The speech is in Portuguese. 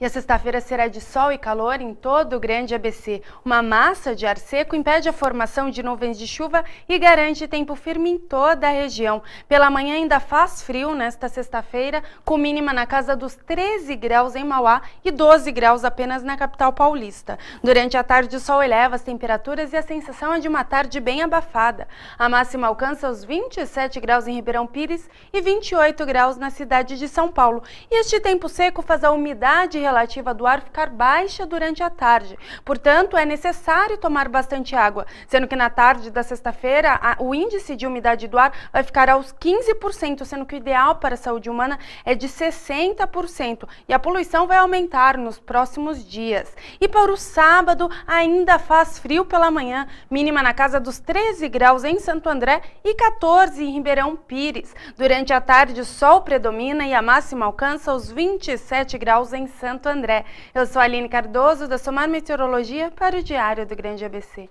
E a sexta-feira será de sol e calor em todo o grande ABC. Uma massa de ar seco impede a formação de nuvens de chuva e garante tempo firme em toda a região. Pela manhã ainda faz frio nesta sexta-feira, com mínima na casa dos 13 graus em Mauá e 12 graus apenas na capital paulista. Durante a tarde o sol eleva as temperaturas e a sensação é de uma tarde bem abafada. A máxima alcança os 27 graus em Ribeirão Pires e 28 graus na cidade de São Paulo. E este tempo seco faz a umidade relativa do ar ficar baixa durante a tarde. Portanto, é necessário tomar bastante água, sendo que na tarde da sexta-feira o índice de umidade do ar vai ficar aos 15%, sendo que o ideal para a saúde humana é de 60%. E a poluição vai aumentar nos próximos dias. E para o sábado, ainda faz frio pela manhã, mínima na casa dos 13 graus em Santo André e 14 em Ribeirão Pires. Durante a tarde, o sol predomina e a máxima alcança os 27 graus em Santo Santo André. Eu sou a Aline Cardoso, da Somar Meteorologia, para o Diário do Grande ABC.